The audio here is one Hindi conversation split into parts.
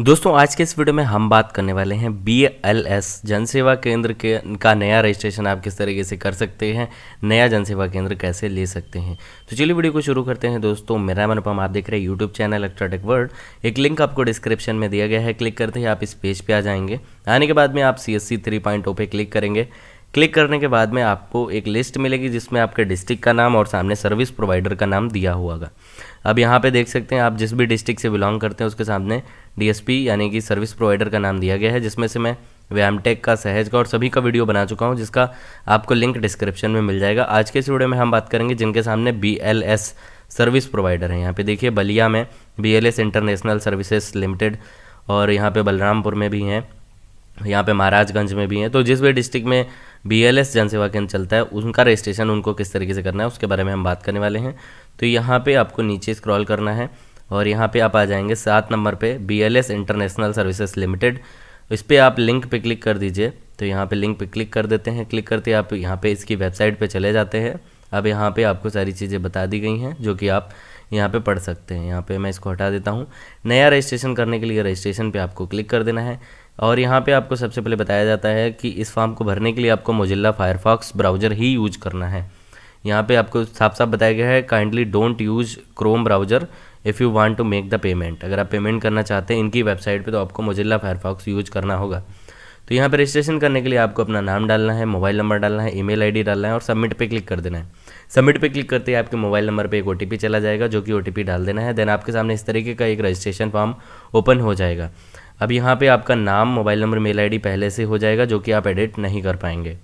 दोस्तों आज के इस वीडियो में हम बात करने वाले हैं बी एल एस जनसेवा केंद्र के का नया रजिस्ट्रेशन आप किस तरीके से कर सकते हैं नया जनसेवा केंद्र कैसे ले सकते हैं तो चलिए वीडियो को शुरू करते हैं दोस्तों मेरा मनोपम आप देख रहे हैं यूट्यूब चैनल इलेक्ट्रॉनिक वर्ल्ड एक लिंक आपको डिस्क्रिप्शन में दिया गया है क्लिक करते ही आप इस पेज पर पे आ जाएंगे आने के बाद में आप C S C three point पे क्लिक करेंगे क्लिक करने के बाद में आपको एक लिस्ट मिलेगी जिसमें आपके डिस्ट्रिक्ट का नाम और सामने सर्विस प्रोवाइडर का नाम दिया हुआ होगा अब यहाँ पे देख सकते हैं आप जिस भी डिस्ट्रिक्ट से बिलोंग करते हैं उसके सामने डीएसपी यानी कि सर्विस प्रोवाइडर का नाम दिया गया है जिसमें से मैं व्यामटेक का सहज का और सभी का वीडियो बना चुका हूँ जिसका आपको लिंक डिस्क्रिप्शन में मिल जाएगा आज के इस वीडियो में हम बात करेंगे जिनके सामने बी सर्विस प्रोवाइडर हैं यहाँ पे देखिए बलिया में बी इंटरनेशनल सर्विसेज लिमिटेड और यहाँ पे बलरामपुर में भी हैं यहाँ पे महाराजगंज में भी हैं तो जिस भी डिस्ट्रिक्ट में बी एल एस जनसेवा केंद्र चलता है उनका रजिस्ट्रेशन उनको किस तरीके से करना है उसके बारे में हम बात करने वाले हैं तो यहाँ पे आपको नीचे स्क्रॉल करना है और यहाँ पे आप आ जाएंगे सात नंबर पे B L S international services limited इस पर आप लिंक पे क्लिक कर दीजिए तो यहाँ पे लिंक पे क्लिक कर देते हैं क्लिक करते आप यहाँ पे इसकी वेबसाइट पे चले जाते हैं अब यहाँ पे आपको सारी चीज़ें बता दी गई हैं जो कि आप यहाँ पे पढ़ सकते हैं यहाँ पे मैं इसको हटा देता हूँ नया रजिस्ट्रेशन करने के लिए रजिस्ट्रेशन पे आपको क्लिक कर देना है और यहाँ पे आपको सबसे पहले बताया जाता है कि इस फॉर्म को भरने के लिए आपको मोजिल्ला फायरफॉक्स ब्राउज़र ही यूज करना है यहाँ पे आपको साफ साफ बताया गया है kindly don't use Chrome browser if you want to make the payment अगर आप पेमेंट करना चाहते हैं इनकी वेबसाइट पे तो आपको मोजिल्ला फायरफॉक्स यूज करना होगा तो यहाँ पर रजिस्ट्रेशन करने के लिए आपको अपना नाम डालना है मोबाइल नंबर डालना है ईमेल आईडी डालना है और सबमिट पे क्लिक कर देना है सबमिट पे क्लिक करते ही आपके मोबाइल नंबर पे एक ओ चला जाएगा जो कि ओ डाल देना है देन आपके सामने इस तरीके का एक रजिस्ट्रेशन फॉर्म ओपन हो जाएगा अब यहाँ पे आपका नाम मोबाइल नंबर मेल आईडी पहले से हो जाएगा जो कि आप एडिट नहीं कर पाएंगे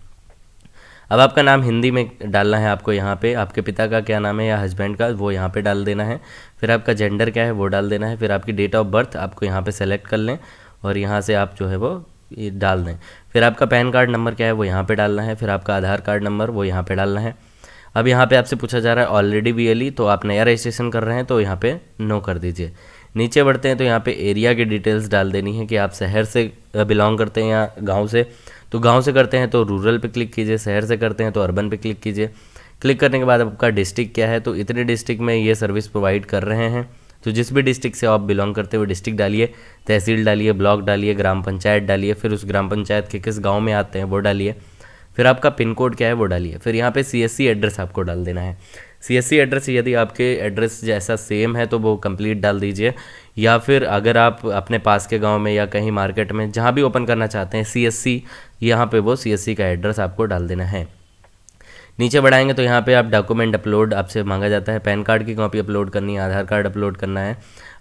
अब आपका नाम हिंदी में डालना है आपको यहाँ पे आपके पिता का क्या नाम है या हस्बैंड का वो यहाँ पे डाल देना है फिर आपका जेंडर क्या है वो डाल देना है फिर आपकी डेट ऑफ बर्थ आपको यहाँ पे सेलेक्ट कर लें और यहाँ से आप जो है वो डाल दें फिर आपका पैन कार्ड नंबर क्या है वो यहाँ पर डालना है फिर आपका आधार कार्ड नंबर वो यहाँ पर डालना है अब यहाँ पर आपसे पूछा जा रहा है ऑलरेडी बी e, तो आप नया रजिस्ट्रेशन कर रहे हैं तो यहाँ पर नो कर दीजिए नीचे बढ़ते हैं तो यहाँ पे एरिया की डिटेल्स डाल देनी है कि आप शहर से बिलोंग करते हैं या गाँव से तो गाँव से करते हैं तो रूरल पर क्लिक कीजिए शहर से करते हैं तो अर्बन पे क्लिक कीजिए क्लिक करने के बाद आपका डिस्ट्रिक्ट क्या है तो इतने डिस्ट्रिक्ट में ये सर्विस प्रोवाइड कर रहे हैं तो जिस भी डिस्ट्रिक्ट से आप बिलोंग करते हैं वो डिस्ट्रिक्ट डालिए तहसील डालिए ब्लॉक डालिए ग्राम पंचायत डालिए फिर उस ग्राम पंचायत के किस गाँव में आते हैं वो डालिए फिर आपका पिन कोड क्या है वो डालिए फिर यहाँ पे सी एड्रेस आपको डाल देना है सी एड्रेस यदि आपके एड्रेस जैसा सेम है तो वो कंप्लीट डाल दीजिए या फिर अगर आप अपने पास के गांव में या कहीं मार्केट में जहां भी ओपन करना चाहते हैं सी एस सी यहाँ पर वो सी एस सी का एड्रेस आपको डाल देना है नीचे बढ़ाएंगे तो यहाँ पे आप डॉक्यूमेंट अपलोड आपसे मांगा जाता है पैन कार्ड की कॉपी अपलोड करनी है आधार कार्ड अपलोड करना है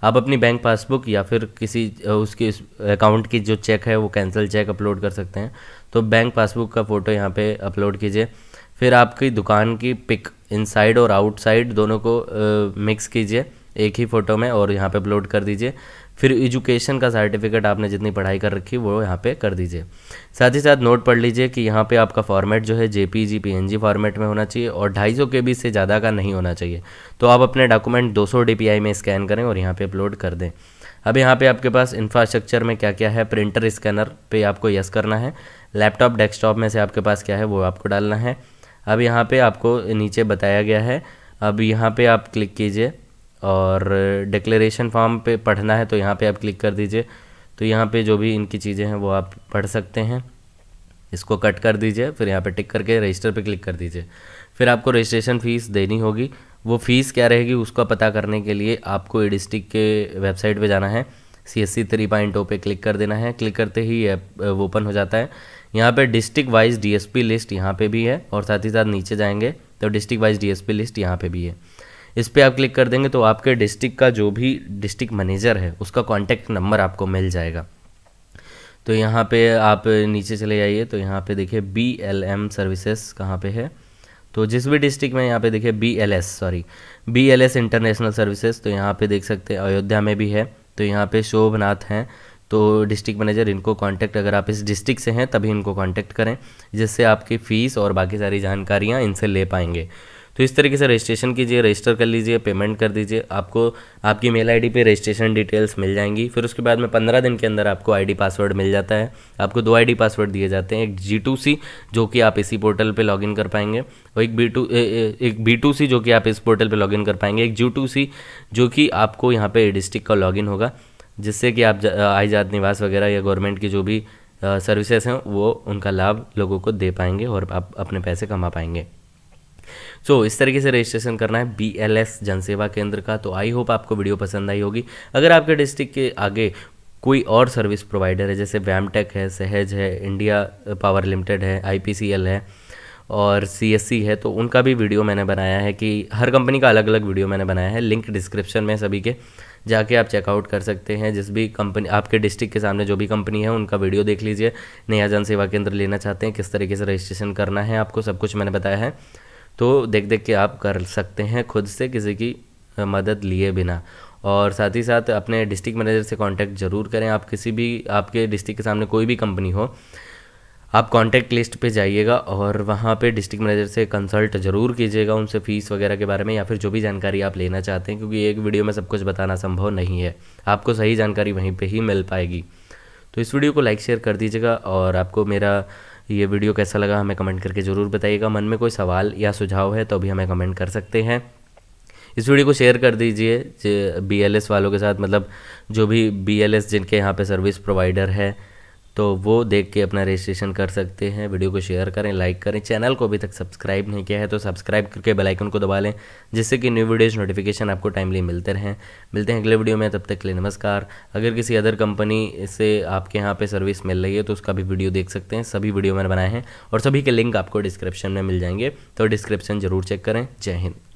आप अपनी बैंक पासबुक या फिर किसी उसके अकाउंट की जो चेक है वो कैंसिल चेक अपलोड कर सकते हैं तो बैंक पासबुक का फ़ोटो यहाँ पे अपलोड कीजिए फिर आपकी दुकान की पिक इनसाइड और आउटसाइड दोनों को मिक्स कीजिए एक ही फ़ोटो में और यहाँ पे अपलोड कर दीजिए फिर एजुकेशन का सर्टिफिकेट आपने जितनी पढ़ाई कर रखी वो यहाँ पे कर दीजिए साथ ही साथ नोट पढ़ लीजिए कि यहाँ पे आपका फॉर्मेट जो है J P G P N G format में होना चाहिए और ढाई सौ के बी से ज़्यादा का नहीं होना चाहिए तो आप अपने डॉक्यूमेंट दो सौ डी पी आई में स्कैन करें और यहाँ पर अपलोड कर दें अब यहाँ पर आपके पास इंफ्रास्ट्रक्चर में क्या क्या है प्रिंटर स्कैनर पर आपको यस करना है लैपटॉप डेस्कटॉप में से आपके पास क्या है वो आपको डालना है अब यहाँ पे आपको नीचे बताया गया है अब यहाँ पे आप क्लिक कीजिए और डिक्लेरेशन फॉर्म पे पढ़ना है तो यहाँ पे आप क्लिक कर दीजिए तो यहाँ पे जो भी इनकी चीज़ें हैं वो आप पढ़ सकते हैं इसको कट कर दीजिए फिर यहाँ पे टिक करके रजिस्टर पे क्लिक कर दीजिए फिर आपको रजिस्ट्रेशन फ़ीस देनी होगी वो फ़ीस क्या रहेगी उसका पता करने के लिए आपको ई डिस्ट्रिक्ट के वेबसाइट पर जाना है C S C three point O पे क्लिक कर देना है क्लिक करते ही ऐप ओपन हो जाता है यहाँ पे डिस्ट्रिक्ट वाइज डीएसपी लिस्ट यहाँ पे भी है और साथ ही साथ नीचे जाएंगे तो डिस्ट्रिक्ट वाइज डीएसपी लिस्ट यहाँ पे भी है इस पर आप क्लिक कर देंगे तो आपके डिस्ट्रिक्ट का जो भी डिस्ट्रिक्ट मैनेजर है उसका कॉन्टैक्ट नंबर आपको मिल जाएगा तो यहाँ पे आप नीचे चले जाइए तो यहाँ पे देखिए बी एल एम सर्विसेस कहाँ पे है तो जिस भी डिस्ट्रिक्ट में यहाँ पे देखिए B L S sorry B L S international services तो यहाँ पे देख सकते हैं अयोध्या में भी है तो यहाँ पे शोभनाथ हैं तो डिस्ट्रिक्ट मैनेजर इनको कांटेक्ट अगर आप इस डिस्ट्रिक्ट से हैं तभी इनको कांटेक्ट करें जिससे आपकी फ़ीस और बाकी सारी जानकारियाँ इनसे ले पाएंगे तो इस तरीके से रजिस्ट्रेशन कीजिए रजिस्टर कर लीजिए पेमेंट कर दीजिए आपको आपकी मेल आईडी पे रजिस्ट्रेशन डिटेल्स मिल जाएंगी फिर उसके बाद में पंद्रह दिन के अंदर आपको आईडी पासवर्ड मिल जाता है आपको दो आईडी पासवर्ड दिए जाते हैं एक जी टू सी जो कि आप इसी पोर्टल पे लॉगिन कर पाएंगे और एक बी टू एक बी टू सी जो कि आप इस पोर्टल पर लॉगिन कर पाएंगे एक जी टू सी जो कि आपको यहाँ पर डिस्ट्रिक्ट का लॉगिन होगा जिससे कि आप जात निवास वगैरह या गवर्नमेंट की जो भी सर्विसेज हैं वो उनका लाभ लोगों को दे पाएंगे और आप अपने पैसे कमा पाएंगे सो so, इस तरीके से रजिस्ट्रेशन करना है बी एल एस जनसेवा केंद्र का तो आई होप आपको वीडियो पसंद आई होगी अगर आपके डिस्ट्रिक्ट के आगे कोई और सर्विस प्रोवाइडर है जैसे वैमटेक है सहज है इंडिया पावर लिमिटेड है आई है और सी है तो उनका भी वीडियो मैंने बनाया है कि हर कंपनी का अलग अलग वीडियो मैंने बनाया है लिंक डिस्क्रिप्शन में सभी के जाके आप चेकआउट कर सकते हैं जिस भी कंपनी आपके डिस्ट्रिक्ट के सामने जो भी कंपनी है उनका वीडियो देख लीजिए नया जन सेवा केंद्र लेना चाहते हैं किस तरीके से रजिस्ट्रेशन करना है आपको सब कुछ मैंने बताया है तो देख देख के आप कर सकते हैं खुद से किसी की मदद लिए बिना और साथ ही साथ अपने डिस्ट्रिक्ट मैनेजर से कांटेक्ट जरूर करें आप किसी भी आपके डिस्ट्रिक्ट के सामने कोई भी कंपनी हो आप कॉन्टैक्ट लिस्ट पे जाइएगा और वहाँ पे डिस्ट्रिक्ट मैनेजर से कंसल्ट ज़रूर कीजिएगा उनसे फ़ीस वगैरह के बारे में या फिर जो भी जानकारी आप लेना चाहते हैं क्योंकि एक वीडियो में सब कुछ बताना संभव नहीं है आपको सही जानकारी वहीं पर ही मिल पाएगी तो इस वीडियो को लाइक शेयर कर दीजिएगा और आपको मेरा ये वीडियो कैसा लगा हमें कमेंट करके ज़रूर बताइएगा मन में कोई सवाल या सुझाव है तो भी हमें कमेंट कर सकते हैं इस वीडियो को शेयर कर दीजिए बी एल एस वालों के साथ मतलब जो भी बी एल एस जिनके यहाँ पे सर्विस प्रोवाइडर है तो वो देख के अपना रजिस्ट्रेशन कर सकते हैं वीडियो को शेयर करें लाइक करें चैनल को अभी तक सब्सक्राइब नहीं किया है तो सब्सक्राइब करके बेल आइकन को दबा लें जिससे कि न्यू वीडियोज नोटिफिकेशन आपको टाइमली मिलते रहें मिलते हैं अगले वीडियो में तब तक के लिए नमस्कार अगर किसी अदर कंपनी से आपके यहाँ पर सर्विस मिल रही है तो उसका भी वीडियो देख सकते हैं सभी वीडियो मैंने बनाए हैं और सभी के लिंक आपको डिस्क्रिप्शन में मिल जाएंगे तो डिस्क्रिप्शन ज़रूर चेक करें जय हिंद